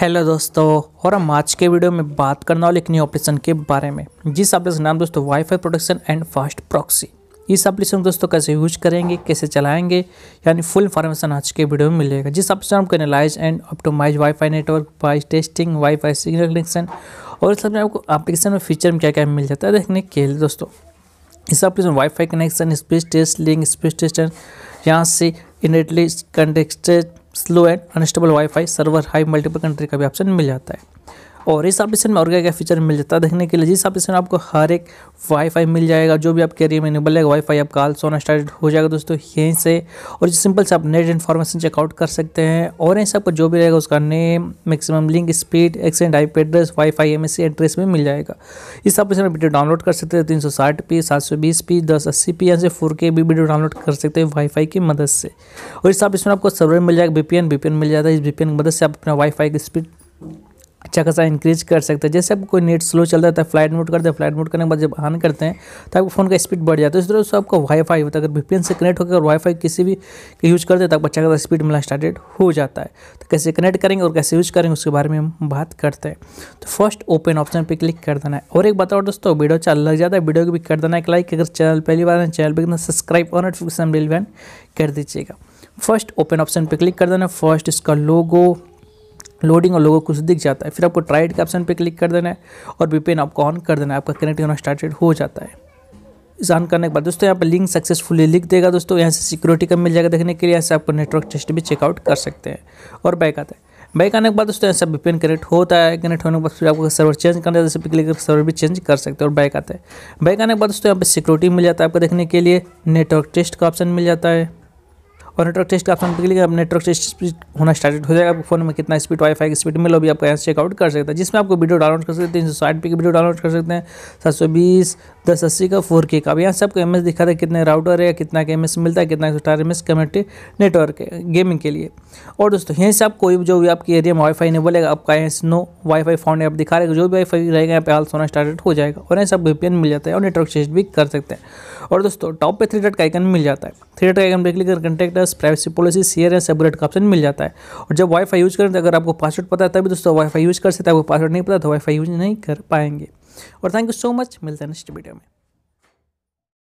hello दोस्तों और हम आज के वीडियो में बात करने वाले एक न्यू ऑपरेशन के बारे में जिस ऑपरेशन नाम दोस्तों WiFi protection and fast proxy इस ऑपरेशन दोस्तों कैसे यूज करेंगे कैसे चलाएंगे यानी फुल इन्फॉर्मेशन आज के वीडियो में मिलेगा जिस ऑपरेशन आपको analyse and optimise WiFi network wi testing wi signal connection और इस में आपको एप्लीकेशन में फीचर में क्या क्या मिल जाता है देखने के लिए दोस्तों इस operation WiFi connection speed test link speech test यहाँ से इनडली conducted slow and unstable WiFi server high multiple country का भी ऑप्शन मिल जाता है और इस ऑप्शन में और क्या क्या फीचर मिल जाता है देखने के लिए जिस ऑप्शन में आपको हर एक वाईफाई मिल जाएगा जो भी आपके कैरियर में इनेबल जाएगा वाईफाई आप कॉल सोना स्टार्ट हो जाएगा दोस्तों यहीं से और सिंपल से आप नेट इन्फॉर्मेशन चेकआउट कर सकते हैं और से आपको जो भी रहेगा उसका name maximum link speed accent I P address wifi M address में मिल जाएगा इस ऑप्शन में वीडियो डाउनलोड कर सकते हैं तीन सौ साठ पी सात सौ बीस पी दस अस्सी पी यहाँ से फोर के भी वीडियो डाउनलोड कर सकते हैं वाईफाई की मदद से और इस ऑप्शन में आपको सर्वर मिल जाएगा पी एन मिल जाता है इस एन की मदद से आप अपना वाईफाई की स्पीड अच्छा खासा इंक्रीज कर सकते हैं जैसे आप कोई नेट स्लो चल रहा है फ्लाइट तो मोड करते हैं फ्लाइट मोड करने के बाद जब ऑन करते हैं तो आपको फ़ोन का स्पीड बढ़ जाता है इस तरह से आपका वाईफाई होता है अगर वीपीएन से कनेक्ट होकर वाईफाई किसी भी का यूज़ करते हैं तो आपको अच्छा खासा स्पीड मिलना स्टार्टेड हो जाता है तो कैसे कनेक्ट करेंगे और कैसे यूज़ करेंगे उसके बारे में हम बात करते हैं तो फर्स्ट ओपन ऑप्शन पर क्लिक कर देना है और एक बताओ दोस्तों वीडियो अच्छा लग जाता है वीडियो को भी कर देना एक लाइक अगर चैनल पहली बार है चैनल पर सब्सक्राइब और नोटिफिकेशन बिल बैन कर दीजिएगा फर्स्ट ओपन ऑप्शन पर क्लिक कर देना फर्स्ट इसका लोगो लोडिंग और लोगों कुछ दिख जाता है फिर आपको ट्राइड के ऑप्शन पर क्लिक कर देना है और वीपीएन आपको ऑन कर देना है आपका कनेक्ट होना स्टार्टेड हो जाता है इस ऑन करने के बाद दोस्तों यहाँ पर लिंक सक्सेसफुली लिख देगा दोस्तों यहाँ से सिक्योरिटी कम मिल जाएगा देखने के लिए यहाँ से आपको नेटवर्क टेस्ट भी चेकआउट कर सकते हैं और बैक आता है बैक आने के बाद दोस्तों ऐसा वीपीएन कनेक्ट होता है कनेक्ट होने के बाद फिर आपको सर्वर चेंज करना जैसे क्लिक सर्वर भी चेंज कर सकते हैं और बैक आता है बैक आने के बाद दोस्तों यहाँ पर सिक्योरिटी मिल जाता है आपको देखने के लिए नेटवर्क टेस्ट का ऑप्शन मिल जाता है और नेटवर्क टेस्ट का ऑप्शन पर क्लिक अब नेटवर्क टेस्ट स्पीड होना स्टार्ट हो जाएगा आपको फोन में कितना स्पीड वाईफाई की स्पीड मिलो भी आप यहाँ चेकआउट कर सकते हैं जिसमें आपको वीडियो डाउनलोड कर सकते हैं तीन सौ पी की वीडियो डाउनलोड कर सकते हैं सात सौ बीस दस अस्सी का फोर के का अब यहाँ से आपको एम एस दिखा है कितने राउटर है कितना का एम एस मिलता है कितना star M S community network है गेमिंग के लिए और दोस्तों यहीं से आप कोई जो भी आपके एरिया में वाईफाई नहीं बोलेगा आपका यहाँ से नो वाईफाई फाउंड आप दिखा रहेगा जो भी वाईफाई रहेगा यहाँ पे हाल सोना स्टार्ट हो जाएगा और यहाँ से आप वी मिल जाता है और नेटवर्क चेस्ट भी कर सकते हैं और दोस्तों टॉप पे थ्री डॉट का आइकन मिल जाता है थ्री डॉट का आइकन पर क्लिक कर contact plus privacy policy share S upgrade का ऑप्शन मिल जाता है और जब वाईफाई यूज़ करें तो अगर आपको पासवर्ड पता है तभी दोस्तों वाईफाई यूज़ कर सकते हैं आपको पासवर्ड नहीं पता तो वाईफाई यूज़ नहीं कर पाएंगे और थैंक यू सो मच मिलते हैं नेक्स्ट वीडियो में